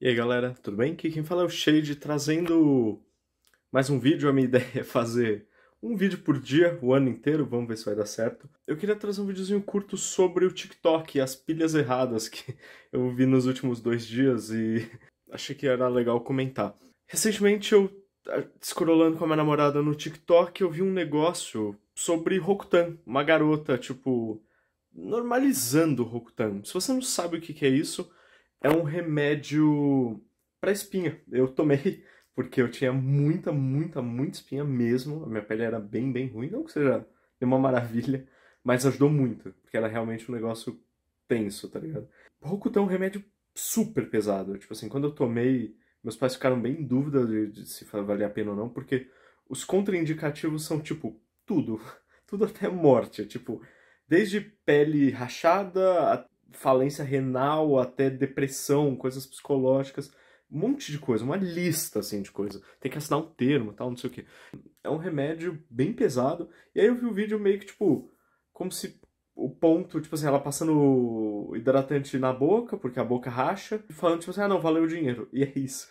E aí galera, tudo bem? Aqui quem fala é o Shade, trazendo mais um vídeo. A minha ideia é fazer um vídeo por dia, o ano inteiro, vamos ver se vai dar certo. Eu queria trazer um videozinho curto sobre o TikTok, e as pilhas erradas que eu vi nos últimos dois dias e achei que era legal comentar. Recentemente eu, escrolando ah, com a minha namorada no TikTok, eu vi um negócio sobre Rokutan, uma garota, tipo, normalizando o Rokutan. Se você não sabe o que é isso é um remédio para espinha. Eu tomei porque eu tinha muita, muita, muita espinha mesmo. A minha pele era bem, bem ruim. Não que seja uma maravilha, mas ajudou muito, porque era realmente um negócio tenso, tá ligado? Rokutan é um remédio super pesado. Tipo assim, quando eu tomei, meus pais ficaram bem em dúvida de, de se valia a pena ou não, porque os contraindicativos são tipo tudo, tudo até morte, tipo desde pele rachada falência renal até depressão, coisas psicológicas, um monte de coisa, uma lista assim de coisa. Tem que assinar um termo, tal, não sei o quê. É um remédio bem pesado. E aí eu vi o vídeo meio que tipo como se o ponto, tipo assim, ela passando hidratante na boca, porque a boca racha, e falando tipo assim: "Ah, não, valeu o dinheiro". E é isso.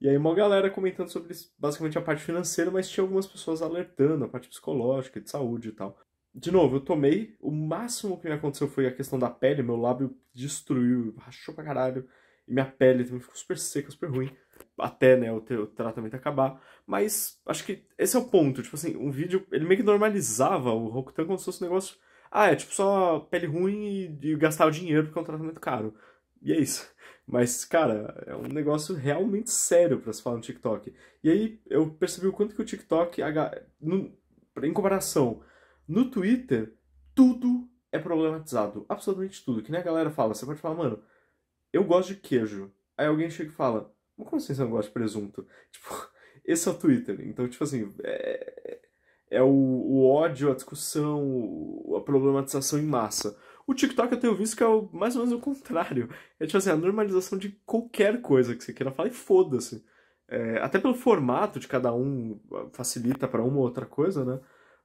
E aí uma galera comentando sobre basicamente a parte financeira, mas tinha algumas pessoas alertando a parte psicológica, de saúde e tal de novo, eu tomei. O máximo que me aconteceu foi a questão da pele. Meu lábio destruiu, rachou pra caralho. E minha pele também ficou super seca, super ruim. Até, né, o, o tratamento acabar. Mas acho que esse é o ponto. Tipo assim, um vídeo, ele meio que normalizava o Rokutan como se fosse um negócio... Ah, é tipo só pele ruim e, e gastar o dinheiro porque é um tratamento caro. E é isso. Mas, cara, é um negócio realmente sério pra se falar no TikTok. E aí eu percebi o quanto que o TikTok... Em comparação no Twitter, tudo é problematizado. Absolutamente tudo. Que nem a galera fala. Você pode falar, mano, eu gosto de queijo. Aí alguém chega e fala, mas como assim você não gosta de presunto? Tipo, esse é o Twitter. Então, tipo assim, é, é o, o ódio, a discussão, a problematização em massa. O TikTok eu tenho visto que é o, mais ou menos o contrário. É tipo assim, a normalização de qualquer coisa que você queira falar e foda-se. É, até pelo formato de cada um facilita para uma ou outra coisa, né?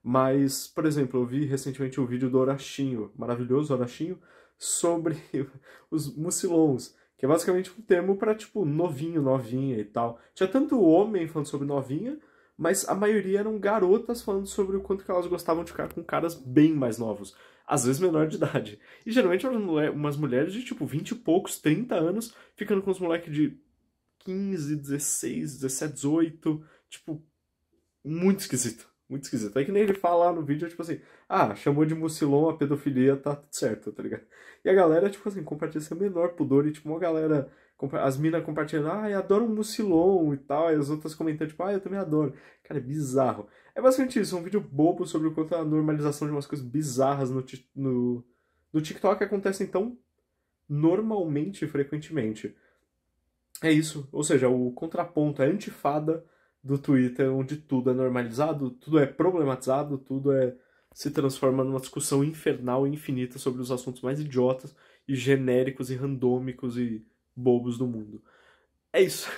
Mas, por exemplo, eu vi recentemente um vídeo do Horachinho, maravilhoso Horachinho, sobre os mucilons, que é basicamente um termo para tipo novinho, novinha e tal. Tinha tanto homem falando sobre novinha, mas a maioria eram garotas falando sobre o quanto que elas gostavam de ficar com caras bem mais novos, às vezes menor de idade. E geralmente umas mulheres de tipo 20 e poucos, 30 anos, ficando com os moleques de 15, 16, 17, 18, tipo, muito esquisito muito esquisito. É que nem ele fala lá no vídeo, tipo assim, ah, chamou de mucilão a pedofilia, tá tudo certo, tá ligado? E a galera, tipo assim, compartilha seu menor pudor e, tipo, uma galera, as minas compartilhando, ah, adoro um mucilon e tal, e as outras comentando, tipo, ah, eu também adoro. Cara, é bizarro. É basicamente isso, um vídeo bobo sobre o quanto a normalização de umas coisas bizarras no, no, no TikTok acontece, então, normalmente, frequentemente. É isso, ou seja, o contraponto, a é antifada do Twitter, onde tudo é normalizado, tudo é problematizado, tudo é se transforma numa discussão infernal e infinita sobre os assuntos mais idiotas e genéricos e randômicos e bobos do mundo. É isso.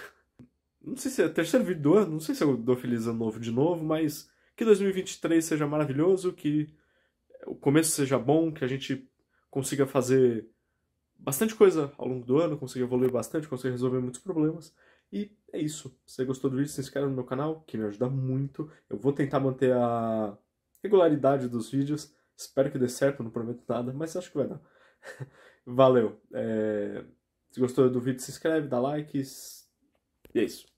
Não sei se é terceiro vídeo do ano, não sei se eu dou feliz ano novo de novo, mas que 2023 seja maravilhoso, que o começo seja bom, que a gente consiga fazer bastante coisa ao longo do ano, consiga evoluir bastante, consiga resolver muitos problemas e é isso. Se você gostou do vídeo, se inscreve no meu canal, que me ajuda muito. Eu vou tentar manter a regularidade dos vídeos. Espero que dê certo, não prometo nada, mas acho que vai dar. Valeu. É... Se gostou do vídeo, se inscreve, dá likes. E é isso.